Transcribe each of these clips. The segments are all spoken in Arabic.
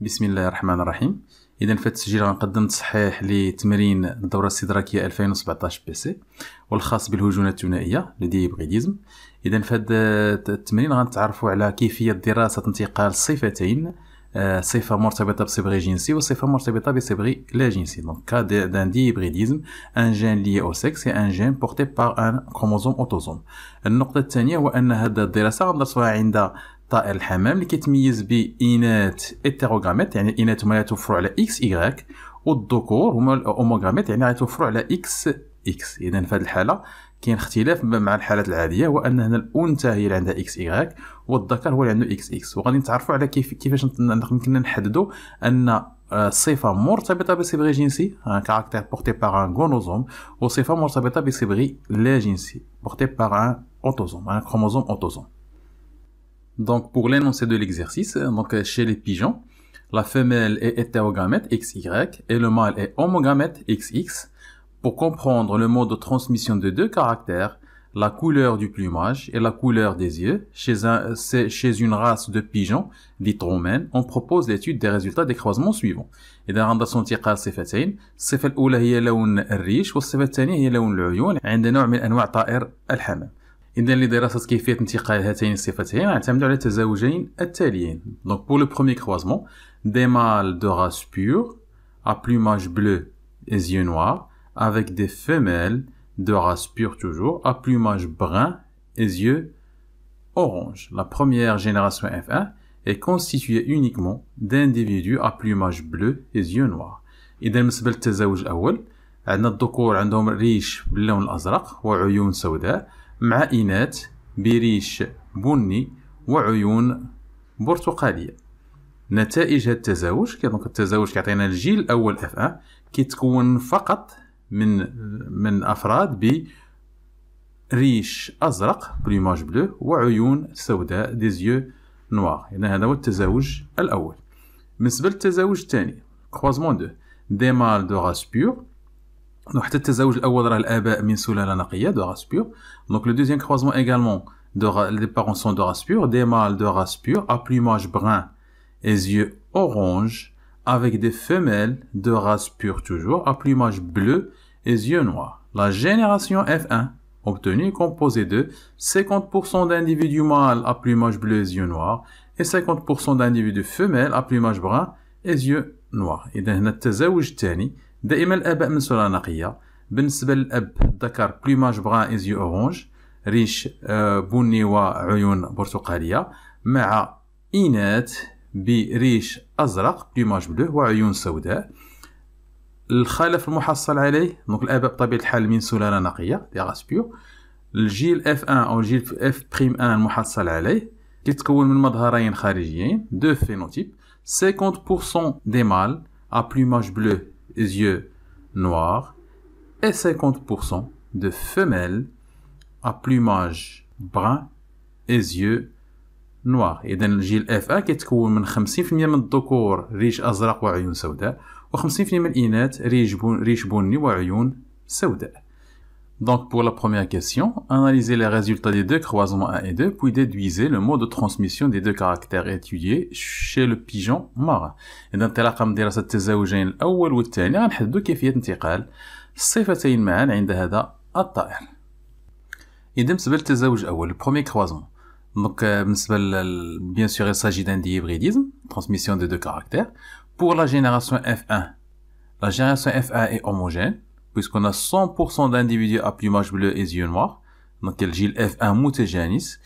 بسم الله الرحمن الرحيم اذا في التسجيل غنقدم تصحيح لتمرين الدوره الاستدراكيه 2017 بي سي والخاص بالهجونه الثنائيه بغيديزم اذا في هذا التمرين غنتعرفوا على كيفيه دراسه انتقال صفتين صفه مرتبطه بصبغي جنسي وصفه مرتبطه بصبغي لا جنسي دونك كا دان ديبريديزم ان جين لي او سيكس ان جين بورتي بار ان كروموزوم اوتوزوم النقطه الثانيه هو ان هذه الدراسه غندرسوها عند طائر الحمام اللي كيتميز بإنات إيتيروغاميت يعني الإنات هما يتوفروا على إكس إيكغيك والذكور هما الأوموغاميت يعني يتوفروا على إكس إكس يعني إذا في هذه الحالة كاين اختلاف مع الحالات العاديه هو ان هنا الانثى هي اللي عندها اكس ايغاك والذكر هو اللي عنده اكس اكس وغادي نتعرفوا على كيف كيفاش يمكننا نحددوا ان آه، صفه مرتبطه بصبغي جنسي ان كاركتير بورتي باغ ان غونوزوم وصفه مرتبطه بصبغي لا جنسي بورتي باغ ان اوتوزوم ان كروموزوم اوتوزوم Donc pour l'énoncé de l'exercice, euh, donc euh, chez les pigeons, la femelle est hétérogamète XY et le mâle est homogamète XX. Pour comprendre le mode de transmission de deux caractères, la couleur du plumage et la couleur des yeux, chez, un, chez une race de pigeons dite romaine, on propose l'étude des résultats des croisements suivants. L'étude de ces deux Pour le premier croisement, des mâles de race pure, à plumage bleu et yeux noirs, avec des femelles de race pure toujours, à plumage brun et yeux orange. La première génération F1 est constituée uniquement d'individus à plumage bleu et yeux noirs. Pour la première combinaison, les mâles ont des ruches bleues et des yeux noirs, مع إناث بريش بني وعيون برتقالية نتائج هذا التزاوج دونك التزاوج كيعطينا الجيل الأول اف ان إيه، كيتكون فقط من من أفراد ب ريش أزرق بليماج بلو وعيون سوداء ديزيو نوار هنا هذا هو التزاوج الأول بالنسبة للتزاوج الثاني كروزمون دو دي مال دو راس بيور Eh ben, Donc, le deuxième croisement également, de, les parents sont de race pure, des mâles de race pure, à plumage brun et yeux orange, avec des femelles de race pure toujours, à plumage bleu et yeux noirs. La génération F1 obtenue est composée de 50% d'individus mâles à plumage bleu et yeux noirs et 50% d'individus femelles à plumage brun et yeux noirs. Et dans دائما الاباء من سلالة نقية بالنسبة للاب الذكر بلوماج بغان ازيو اورانج ريش آه، بني وعيون برتقالية مع إناث بريش أزرق بلوماج بلو وعيون سوداء الخلف المحصل عليه دونك الاباء بطبيعه الحال من سلاله نقيه دي راس الجيل اف 1 او الجيل اف بريم 1 المحصل عليه كيتكون من مظهرين خارجيين دو فينوتيب 50% دي مال ا بلوماج بلو yeux noirs et 50% de femelles à plumage brun et yeux noirs. Et dans le gil f qui est de 50% de riche azraq et yeux et 50% et yeux donc pour la première question, analysez les résultats des deux croisements 1 et 2, puis déduisez le mode de transmission des deux caractères étudiés chez le pigeon marin. Et donc, on va انتقال معا عند هذا الطائر. إذا بالنسبة le premier croisement. Donc euh, euh, bien sûr il s'agit d'un dihybridisme, transmission des deux caractères. Pour la génération F1, la génération F1 est homogène puisqu'on a 100% d'individus à plumage bleu et yeux noirs, donc quel gil F1 moutégénis.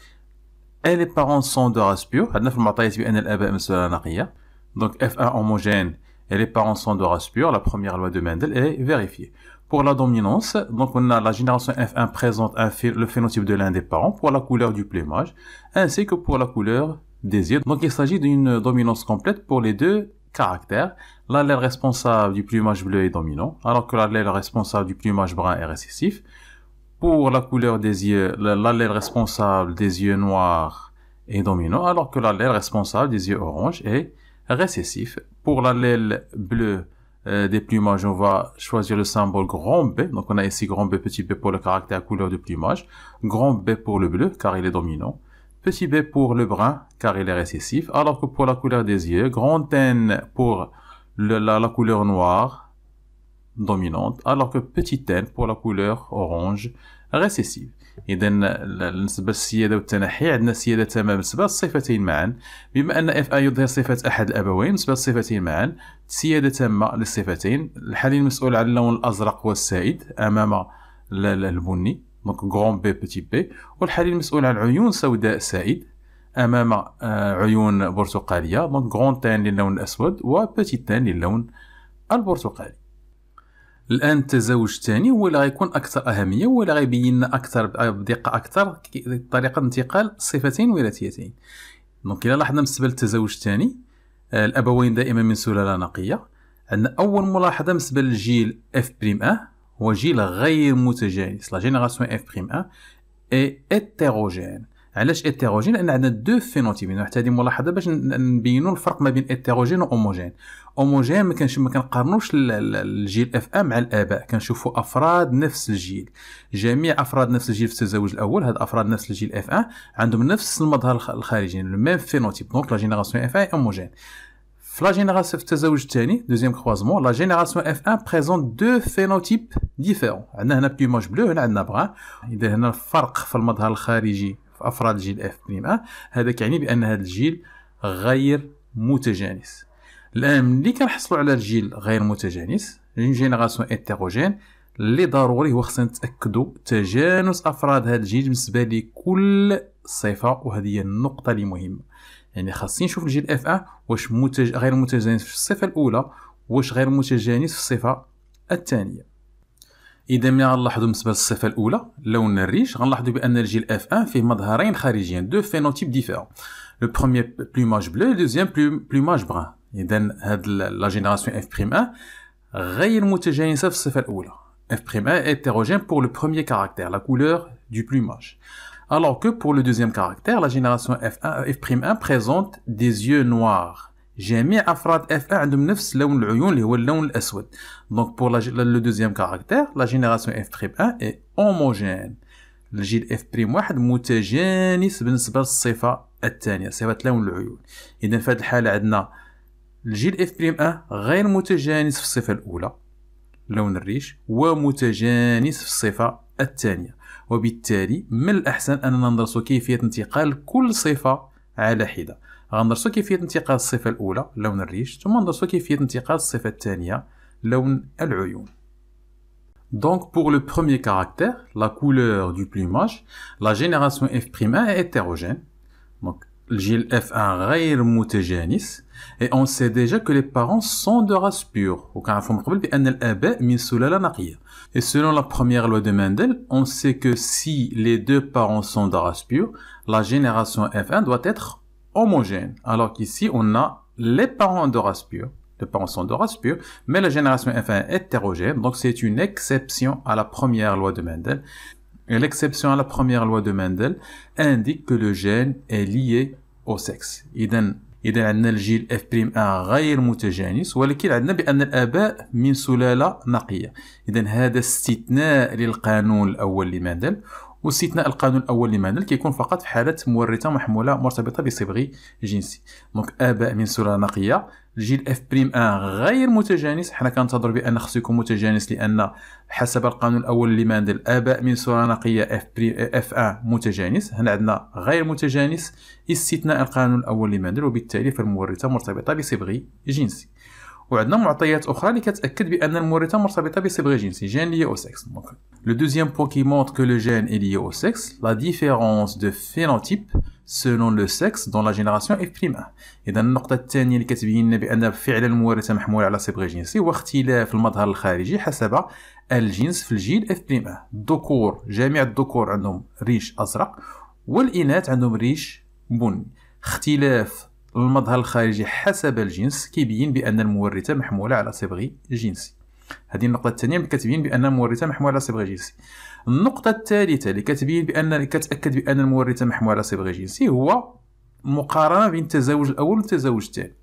et les parents sont de race pure, e e donc F1 homogène et les parents sont de race pure, la première loi de Mendel est vérifiée. Pour la dominance, donc on a la génération F1 présente le phénotype de l'un des parents pour la couleur du plumage, ainsi que pour la couleur des yeux. Donc il s'agit d'une dominance complète pour les deux Caractère. L'allèle responsable du plumage bleu est dominant, alors que l'allèle responsable du plumage brun est récessif. Pour la couleur des yeux, l'allèle responsable des yeux noirs est dominant, alors que l'allèle responsable des yeux oranges est récessif. Pour l'allèle bleu euh, des plumages, on va choisir le symbole grand B. Donc on a ici grand B, petit b pour le caractère couleur du plumage, grand B pour le bleu, car il est dominant. Petit b pour le brun, car il est récessif, alors que pour la couleur des yeux, grand N pour la, couleur noire dominante, alors que petit n pour la couleur orange récessive. السيادة والتنحي عندنا السيادة بما أن يظهر صفة أحد الأبوين تامة للصفتين المسؤول اللون الأزرق أمام البني دونك غون بي بيتي بي والحرير المسؤول عن عيون سوداء سائد امام آه، عيون برتقاليه دونك غون تان للون الاسود وبتي تان للون البرتقالي الان التزاوج الثاني هو اللي غيكون اكثر اهميه هو اللي غيبين لنا اكثر بدقه اكثر طريقه انتقال صفتين وراثيتين دونك الى لاحظنا بالنسبه للتزاوج الثاني آه، الابوين دائما من سلاله نقيه عندنا اول ملاحظه بالنسبه للجيل اف بريم اه هو جيل غير متجانس لا جينيراسيون اف بريم 1 اي اتيروجين علاش اتيروجين لان عندنا دو فينوتيب حتى هذه ملاحظه باش نبينوا الفرق ما بين اتيروجين وهوموجين هوموجين ما كانش ما كنقارنوش الجيل اف ام مع الاباء كنشوفوا افراد نفس الجيل جميع افراد نفس الجيل في التزاوج الاول هاد افراد نفس الجيل اف ان عندهم نفس المظهر الخارجي لو ميم فينوتيب دونك لا جينيراسيون اف ان هوموجين في لا جينيراسيون في التزاوج الثاني دوزيام كروازمون لا جينيراسيون اف ان بريزون دو فينوتيب ديفيرون عندنا هنا بليماج بلو هنا عندنا بغا اذا هنا الفرق في المظهر الخارجي في افراد جيل اف بريم ان هذا يعني بان هذا الجيل غير متجانس الان ملي كنحصلوا على الجيل غير متجانس اون جينيراسيون انتيروجين اللي ضروري هو خصنا نتاكدوا تجانس افراد هذا الجيل بالنسبه لكل صفه وهذه هي النقطه اللي مهمه يعني خاصني نشوف الجيل اف ان واش متج... غير متجانس في الصفه الاولى واش غير متجانس في الصفه الثانيه اذا ملي غنلاحظوا بالنسبه للصفه الاولى لون الريش غنلاحظوا بان الجيل اف ان فيه مظهرين خارجيين دو فينوتيب ديفيرون لو بروميير بلوماج بلو دوزيام بلوماج برون اذا هاد لا جينيراسيون اف بريم ان غير متجانسه في الصفه الاولى اف بريم ان هيتيروجين بور لو بروميير caractère لا كولور دو بلوماج alors que pour le deuxième caractère, la génération F1, F'1 présente des yeux noirs. جميع Afraat F1 عندهم نفس لون العيون اللي هو اللون الأسود. Donc pour le deuxième caractère, la génération F'1 est homogène. الجيل F'1 متجانس بالنسبة للصفة الثانية صفة لون العيون. إذا في هذه الحالة عندنا الجيل F'1 غير متجانس في الصفة الأولى لون الريش ومتجانس في الصفة الثانية. وبالتالي من الأحسن أننا ندرس كيفية انتقال كل صفة على حدة غندرسو كيفية انتقال الصفة الأولى لون الريش ثم ندرسو كيفية انتقال الصفة الثانية لون العيون Donc pour le premier caractère, la couleur du plumage, la génération F'1 est hétérogène. Donc le F1 غير et on sait déjà que les parents sont de race pure et selon la première loi de Mendel on sait que si les deux parents sont de race pure la génération F1 doit être homogène alors qu'ici on a les parents de race pure les parents sont de race pure, mais la génération F1 est hétérogène, donc c'est une exception à la première loi de Mendel. Et l'exception à la première loi de Mendel indique que le gène est lié او سكس اذا اذا عندنا الجيل اف بريم ان غير متجانس ولكن عندنا بان الاباء من سلاله نقيه اذا هذا استثناء للقانون الاول لمادل واستثناء القانون الاول لمادل كيكون فقط في حاله مورثه محموله مرتبطه بصبغ جنسي دونك اباء من سلاله نقيه الجيل اف بريم ان غير متجانس حنا كنتظر بان خصو يكون متجانس لان حسب القانون الاول اللي ماندل الاباء من صوره نقيه اف بريم اف ان متجانس هنا عندنا غير متجانس استثناء القانون الاول اللي ماندل وبالتالي فالمورثه مرتبطه بصبغ جنسي وعندنا معطيات اخرى اللي كتاكد بان المورثه مرتبطه بصبغي جنسي جين لي او سكس دونك لو دوزيام بوان كي كو لو جين اي لي او سكس لا ديفيرونس دو فينوتيب لو سكس دون لا جينيراسيون اف بريم إذا النقطة الثانية اللي كتبين لنا بأن فعلا المورثة محمولة على صبغه جنسي واختلاف المظهر الخارجي حسب الجنس في الجيل بريم الذكور جميع الذكور عندهم ريش أزرق والإناث عندهم ريش بني اختلاف المظهر الخارجي حسب الجنس كيبين بأن المورثة محمولة على صبغي جنسي هذه النقطة الثانية اللي كتبين بأن المورثة محمولة على صبغي جنسي النقطة الثالثة اللي كتبين بأن كتأكد بأن المورثة محمولة على صبغة جنسي هو مقارنة بين التزاوج الأول والتزاوج الثاني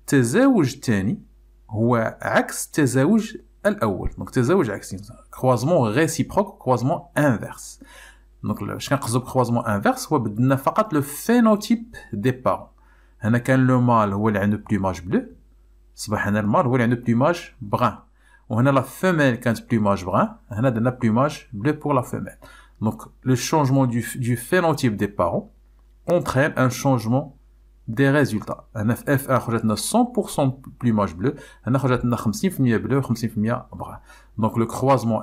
التزاوج الثاني هو عكس التزاوج الأول دونك تزاوج عكسي كروازمون غيسيبروك كروازمون انفيرس دونك واش كنقصدو بكروازمون انفيرس هو بدلنا فقط لو فينوتيب دي بارون هنا كان لو مال هو اللي عنده بلوماج بلو صباح هنا المال هو اللي عنده بلوماج بغان On a la femelle un plumage brun on de la plumage bleu pour la femelle donc le changement du, du phénotype des parents entraîne un changement des résultats Un FF f 100% 100% plumage bleu هنا خرجتنا 50% bleu 50% brun donc le croisement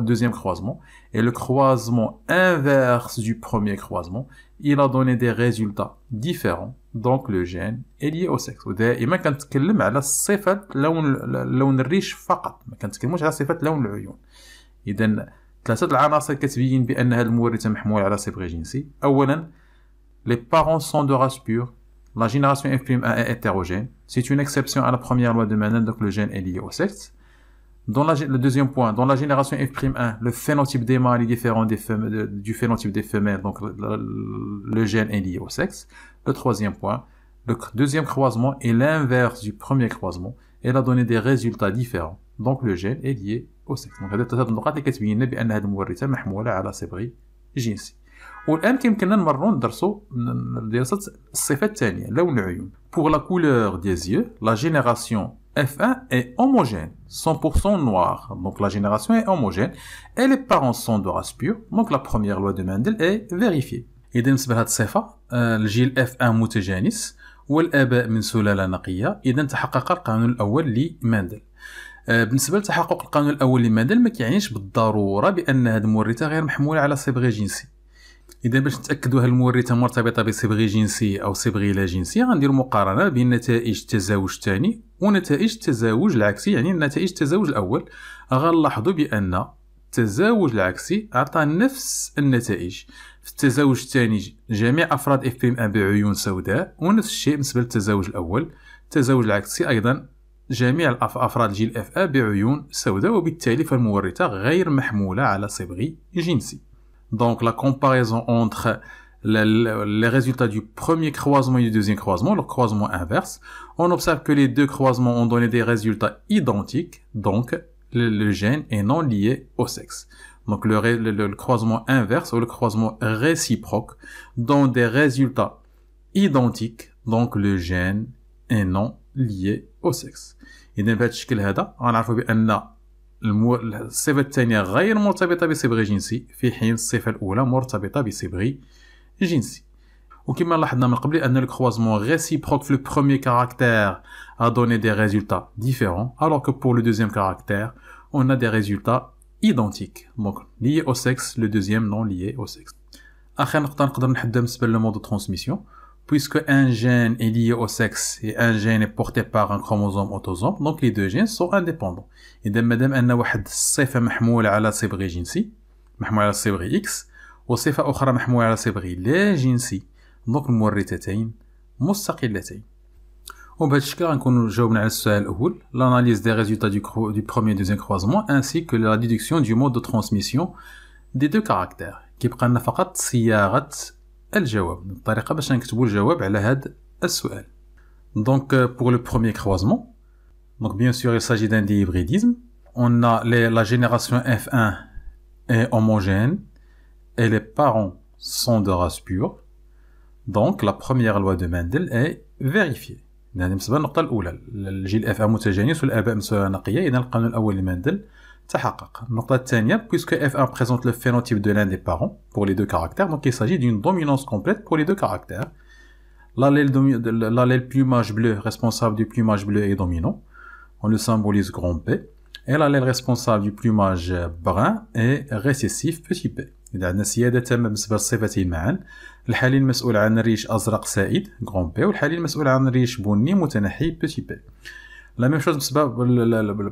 deuxième croisement et le croisement inverse du premier croisement il a donné des résultats différents donc le gène est lié au sexe ودائما كنتكلم la صفه لون لون الريش فقط ما كنتكلموش على صفه لون العيون اذا ثلاثه العناصر كتبين بان هذا المورث محمول على صبغ جنسي اولا les parents sont de race pure la génération f 1 est hétérogène c'est une exception à la première loi de Mendel donc le gène est lié au sexe dans la, le deuxième point, dans la génération F'1, le phénotype des mâles est différent du phénotype des femelles, donc le, gène est lié au sexe. Le troisième point, le deuxième croisement est l'inverse du premier croisement et a donné des résultats différents. Donc le gène est lié au sexe. Donc Pour la couleur des yeux, la génération F1 est homogène. 100% noire. Donc la génération est homogène et les parents sont de race pure. Donc la première loi de Mendel est vérifiée. Et إذا بالنسبة لهاد الصفة آه، الجيل اف ان متجانس والآباء من سلالة نقية إذا تحقق القانون الأول لمندل آه، بالنسبة لتحقق القانون الأول لمندل ما كيعنيش بالضرورة بأن هاد المورثة غير محمولة على صبغة جنسي اذا باش نتاكدوا هل المورثه مرتبطه بصبغي جنسي او صبغي لا جنسي غندير مقارنه بين نتائج التزاوج الثاني ونتائج التزاوج العكسي يعني نتائج التزاوج الاول غنلاحظوا بان التزاوج العكسي عطى نفس النتائج في التزاوج الثاني جميع افراد اف بي ام بعيون سوداء ونفس الشيء بالنسبه للتزاوج الاول التزاوج العكسي ايضا جميع افراد جيل اف ا بعيون سوداء وبالتالي فالمورثه غير محموله على صبغي جنسي Donc la comparaison entre les, résultats du premier croisement et du deuxième croisement, le croisement inverse, on observe que les deux croisements ont donné des résultats identiques, donc le, gène est non lié au sexe. Donc le, croisement inverse ou le croisement réciproque donne des résultats identiques, donc le gène est non lié au sexe. Et d'un on الصفة الثانية غير مرتبطة بصبغ جنسي في حين الصفة الأولى مرتبطة بصبغ جنسي وكما لاحظنا من قبل أن الكروisement réciproque في le premier caractère a donné des résultats différents alors que pour le deuxième caractère on a des résultats identiques donc lié au sexe le deuxième non lié au sexe آخر نقطة نقدر نحدها بالنسبة للمود ترانسميسيون puisque un gène est lié au sexe et un gène est porté par un chromosome autosome, donc les deux gènes sont indépendants. Et dès madame أن واحد الصفة محمولة على صبغ جنسي محمولة على صبغ X وصفة أخرى محمولة على صبغ لا جنسي دونك المورثتين مستقلتين وبهذا الشكل غنكونوا جاوبنا على السؤال الأول l'analyse des résultats du, du premier et deuxième croisement ainsi que la déduction du mode de transmission des deux caractères كيبقى لنا فقط صياغة الجواب الطريقة باش نكتبوا الجواب على هذا السؤال Donc euh, pour le premier croisement, donc bien sûr il s'agit d'un déhybridisme. On a la génération F1 est homogène et les parents sont de race pure. Donc la première loi de Mendel est vérifiée. هذه بالنسبة للنقطة الأولى الجيل F1 متجانس والآباء مساوية نقية إذا القانون الأول لمندل تحقق النقطة الثانية puisque F1 présente le phénotype de l'un des parents pour les deux caractères donc il s'agit d'une dominance complète pour les deux caractères l'allèle plumage bleu responsable du plumage bleu est dominant on le symbolise grand P et l'allèle responsable du plumage brun est récessif petit p grand P petit p la même chose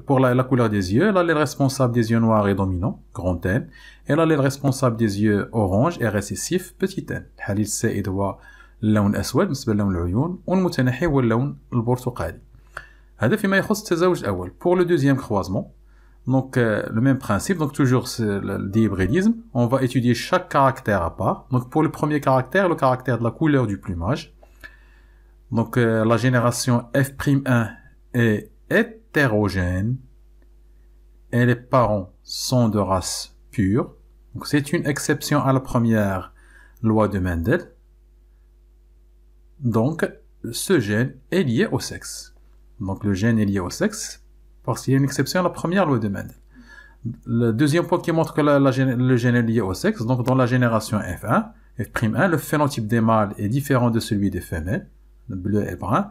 pour la, couleur des yeux. Là, les responsable des yeux noirs et dominant, grand N. Et là, les responsable des yeux orange et récessif, petit n. حالي السائد بالنسبة للون العيون والمتنحي هو اللون البرتقالي. Pour le deuxième croisement, donc euh, le même principe, donc toujours le dihybridisme, on va étudier chaque caractère à part. Donc pour le premier caractère, le caractère de la couleur du plumage. Donc euh, la génération F'1 est hétérogène et les parents sont de race pure. c'est une exception à la première loi de Mendel. Donc ce gène est lié au sexe. Donc le gène est lié au sexe parce qu'il y a une exception à la première loi de Mendel. Le deuxième point qui montre que le gène est lié au sexe, donc dans la génération F1, le phénotype des mâles est différent de celui des femelles, bleu et brun,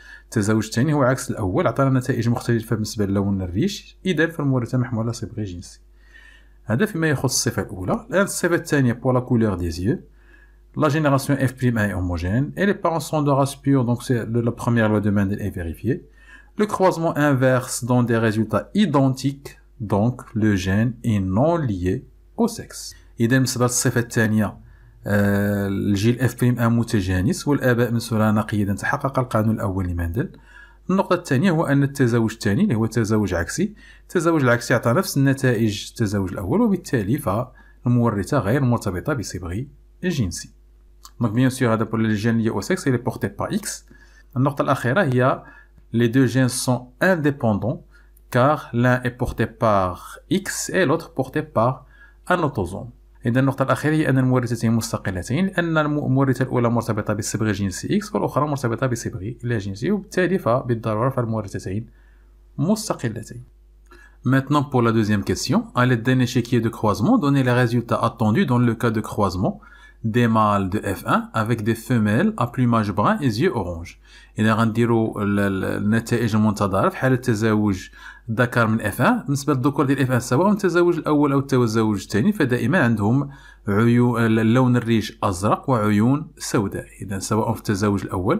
cest الثاني هو عكس الاول عطانا نتائج مختلفه la génération F' homogène et les parents sont de race pure, donc c'est la première loi de Mendel est vérifiée. Le croisement inverse donne des résultats identiques, donc le gène est non lié au sexe. Idem, la الجيل اف بريم ان متجانس والاباء مسؤولان نقيدا تحقق القانون الاول لماندل النقطة الثانية هو أن التزاوج الثاني اللي هو تزاوج عكسي التزاوج العكسي عطى نفس النتائج التزاوج الأول وبالتالي فالمورثة غير مرتبطة بصبغ الجنسي دونك بيان سور هذا بور لي جين لي او سيكس اي بورتي با اكس النقطة الأخيرة هي لي دو جين سون انديبوندون car l'un est porté par X et l'autre porté par un autosome. إذا النقطة الأخيرة هي أن المورثتين مستقلتين لأن المورثة الأولى مرتبطة بالصبغة الجنسي إكس والأخرى مرتبطة بالصبغة لا جنسي وبالتالي فبالضرورة فالمورثتين مستقلتين Maintenant pour la deuxième question, à l'aide d'un échiquier de croisement, donnez les résultats attendus dans le cas de croisement des mâles de F1 avec des femelles à plumage brun et yeux orange إلا غنديروا النتائج المنتظرة في حالة تزاوج ذكر من F1 بالنسبة للذكور ديال F1 سواء التزاوج الأول أو التزاوج الثاني فدائما عندهم عيون لون الريش أزرق وعيون سوداء إذا سواء في التزاوج الأول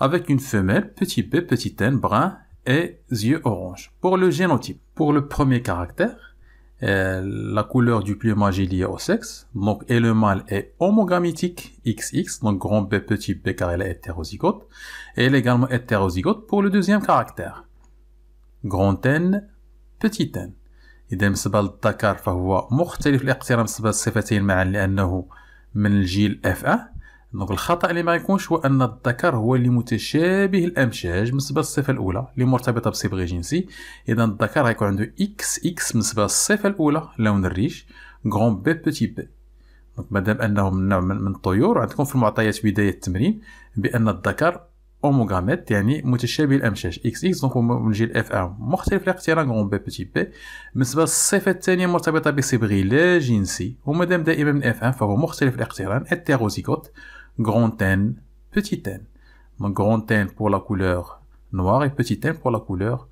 avec une femelle petit b, petit n, brun et yeux orange. Pour le génotype, pour le premier caractère, euh, la couleur du plumage est liée au sexe, donc et le mâle est homogamétique XX, donc grand B petit b car elle est hétérozygote, et elle est également hétérozygote pour le deuxième caractère. Grand N, petit n. F1 دونك الخطا اللي ما يكونش هو ان الذكر هو اللي متشابه الامشاج بالنسبه للصفه الاولى اللي مرتبطه بصبغه جنسي اذا الذكر غيكون عنده اكس اكس بالنسبه للصفه الاولى لون الريش غون بي بوتي بي دونك مادام انه من نوع من الطيور عندكم في المعطيات بدايه التمرين بان الذكر اوموغاميت يعني متشابه الامشاج اكس اكس دونك من جيل اف 1 مختلف الاقتران غون بي بوتي بي بالنسبه للصفه الثانيه مرتبطه بصبغي لا جنسي ومادام دائما من اف ان فهو مختلف الاقتران اتيروزيكوت grand N, petit n. grand N pour la couleur noire et petit n pour la couleur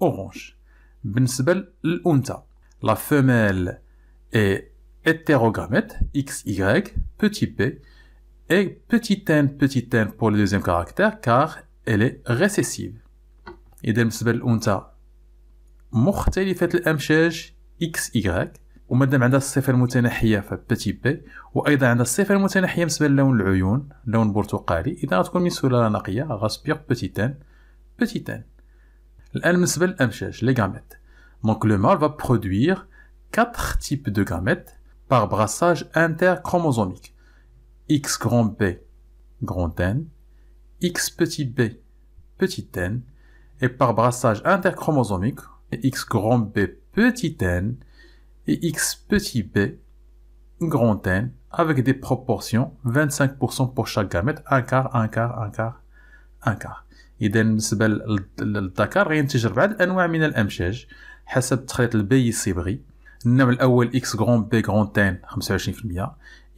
orange. Bensbel l'unta. La femelle est hétérogamète, XY, petit p, et petit n, petit n pour le deuxième caractère, car elle est récessive. Et bensbel l'unta. مختلفة x XY ومادام عندها الصفه المتناحيه فبتي بي وايضا عندها الصفه المتناحيه بالنسبه للون العيون لون برتقالي اذا غتكون من سلاله نقيه غاسبيغ بتي تان الان بالنسبه للامشاج لي غاميت دونك لو مال va produire 4 types de gamètes par brassage interchromosomique x grand b grand n x petit b petit n et par brassage interchromosomique x grand b petit n et x petit b grand n avec des proportions 25% pour chaque gamète, un quart, un quart, un quart, un quart. Et d'un sebel l'dakar, rien un traite y x grand b grand n,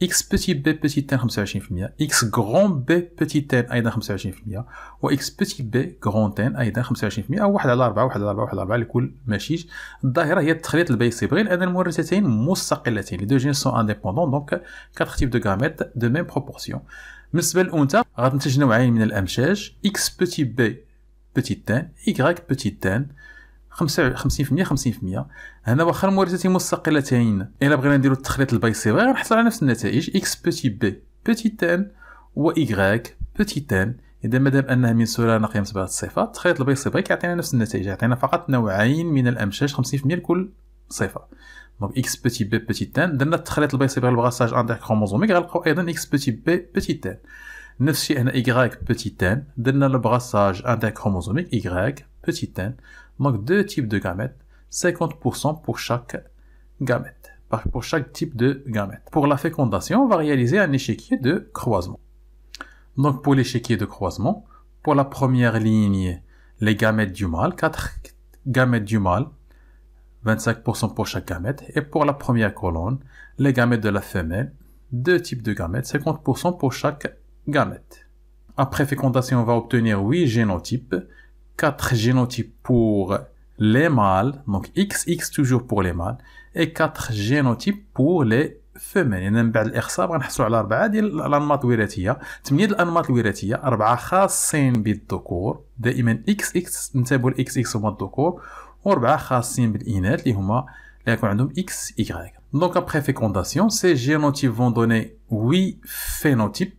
x petit b petit n 25% x grand b petit n ايضا 25% و x petit b grand n ايضا 25% واحد على 4 واحد على 4 واحد على 4 لكل مشيج الظاهره هي التخليط البيسي البيصبغي لان المورثتين مستقلتين لي دو جين سون انديبوندون دونك كاتر تيب دو غاميت دو ميم بروبورسيون بالنسبه للانثى غتنتج نوعين من الامشاج x petit b petit n y petit n 50% 50% هنا واخا المورثتين مستقلتين الا بغينا نديرو التخليط البيصيبي غنحصل على نفس النتائج اكس بوتي بي بوتي ان و ايغريك بوتي ان اذا مادام انها من سلالة من سبعة الصفات التخليط البيصيبي كيعطينا نفس النتائج يعطينا فقط نوعين من الامشاج 50% لكل صفه دونك اكس بوتي بي بوتي ان درنا التخليط البيصيبي البغاساج اندر كروموزوميك غنلقاو ايضا اكس بوتي بي بوتي ان نفس الشيء هنا ايغريك بوتي ان درنا البغاساج اندر كروموزوميك ايغريك بوتي تان Donc deux types de gamètes, 50% pour chaque gamète, pour chaque type de gamète. Pour la fécondation, on va réaliser un échiquier de croisement. Donc pour l'échiquier de croisement, pour la première ligne, les gamètes du mâle, 4 gamètes du mâle, 25% pour chaque gamète, et pour la première colonne, les gamètes de la femelle, deux types de gamètes, 50% pour chaque gamète. Après fécondation, on va obtenir 8 génotypes, 4 génotypes pour les mâles, donc XX toujours pour les mâles, et 4 génotypes pour les femelles يعني من بعد الاخصاب غنحصلوا على اربعه ديال الانماط الوراثيه ثمانيه الانماط الوراثيه اربعه خاصين بالذكور دائما اكس اكس نتابعوا الاكس اكس هما الذكور وربعه خاصين بالاناث اللي هما اللي غيكون عندهم اكس y دونك ابخي فيكونداسيون سي جينوتيب فون دوني 8 فينوتيب.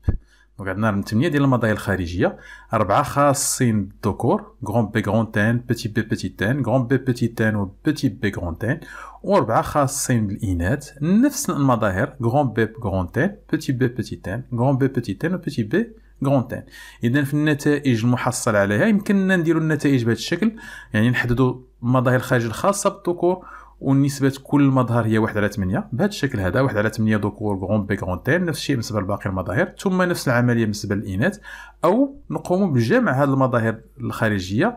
دونك عندنا تمنية ديال المضايا الخارجيه اربعه خاصين بالذكور غرون بي غرون تان بيتي بي بيتي تان غرون بي بيتي تان و بيتي بي غرون تان واربعه خاصين بالاناث نفس المظاهر غرون بي غرون تان بيتي بي بيتي تان غرون بي بيتي تان و بيتي بي غرون تان اذا في النتائج المحصل عليها يمكننا نديروا النتائج بهذا الشكل يعني نحددوا المظاهر الخارجيه الخاصه بالذكور ونسبه كل مظهر هي واحد على ثمانية بهذا الشكل هذا واحد على ثمانية ذكور غون بي غون نفس الشيء بالنسبه لباقي المظاهر ثم نفس العمليه بالنسبه للاناث او نقوم بجمع هذه المظاهر الخارجيه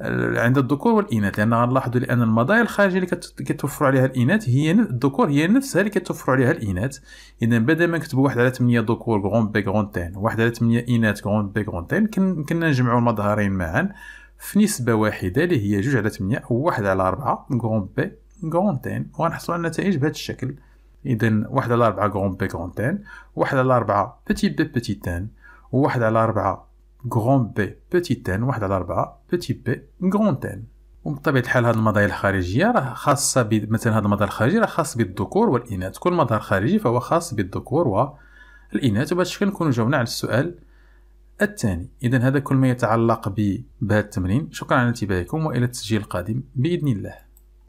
آه، عند الذكور والاناث لان غنلاحظوا لان المظاهر الخارجيه اللي كتوفر عليها الاناث هي الذكور هي نفسها اللي كتوفر عليها الاناث اذا بدل ما نكتبوا واحد على ثمانية ذكور غون بي غون تين واحد على ثمانية اناث غون بي غون كنا نجمعوا المظهرين معا في نسبه واحده اللي هي جوج على ثمانية او واحد على أربعة غون بي غونتين ونحصل على النتائج بهذا الشكل اذا واحد على اربعه غون بي غونتين واحد على اربعه بيتي بي تان وواحد على اربعه غون بي تان واحد على اربعه بيتي بي غونتين وبطبيعه الحال هاد المظاهر الخارجيه راه خاصه مثلا هاد المظهر الخارجي راه خاص بالذكور والاناث كل مظهر خارجي فهو خاص بالذكور والاناث وبهذا الشكل نكونو جاوبنا على السؤال الثاني اذا هذا كل ما يتعلق بهذا التمرين شكرا على انتباهكم والى التسجيل القادم باذن الله